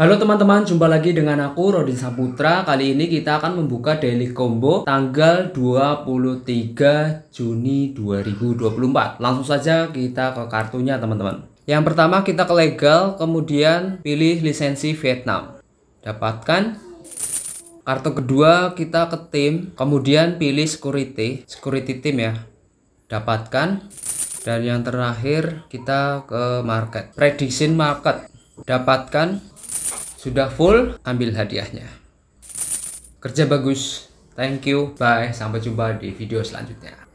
Halo teman-teman, jumpa lagi dengan aku Rodin Saputra. Kali ini kita akan membuka daily combo tanggal 23 Juni 2024. Langsung saja kita ke kartunya teman-teman. Yang pertama kita ke legal, kemudian pilih lisensi Vietnam. Dapatkan kartu kedua kita ke tim, kemudian pilih security, security team ya. Dapatkan dan yang terakhir kita ke market, prediction market. Dapatkan sudah full, ambil hadiahnya. Kerja bagus. Thank you. Bye. Sampai jumpa di video selanjutnya.